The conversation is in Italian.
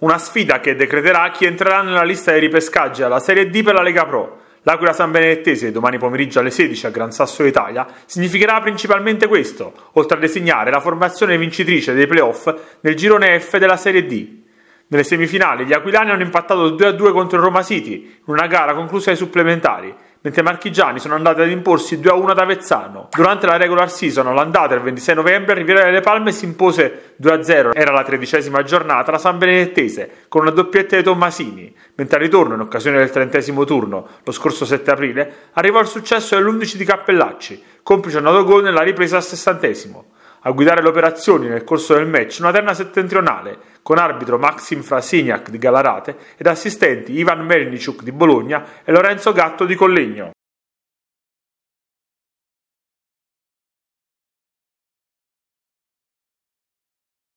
Una sfida che decreterà chi entrerà nella lista dei ripescaggi alla Serie D per la Lega Pro. L'Aquila San Benedettese domani pomeriggio alle 16 a Gran Sasso Italia significherà principalmente questo, oltre a designare la formazione vincitrice dei playoff nel girone F della Serie D. Nelle semifinali gli aquilani hanno impattato 2-2 contro il Roma City in una gara conclusa ai supplementari mentre i marchigiani sono andati ad imporsi 2-1 ad Avezzano. Durante la regular season all'andata il 26 novembre Riviera delle Palme si impose 2-0, era la tredicesima giornata, la San Benedettese con una doppietta di Tommasini, mentre al ritorno in occasione del trentesimo turno, lo scorso 7 aprile, arrivò il successo dell'11 di Cappellacci, complice un autogol nella ripresa al sessantesimo. A guidare le operazioni nel corso del match una terna settentrionale, con arbitro Maxim Frasignac di Galarate ed assistenti Ivan Melniciuk di Bologna e Lorenzo Gatto di Collegno.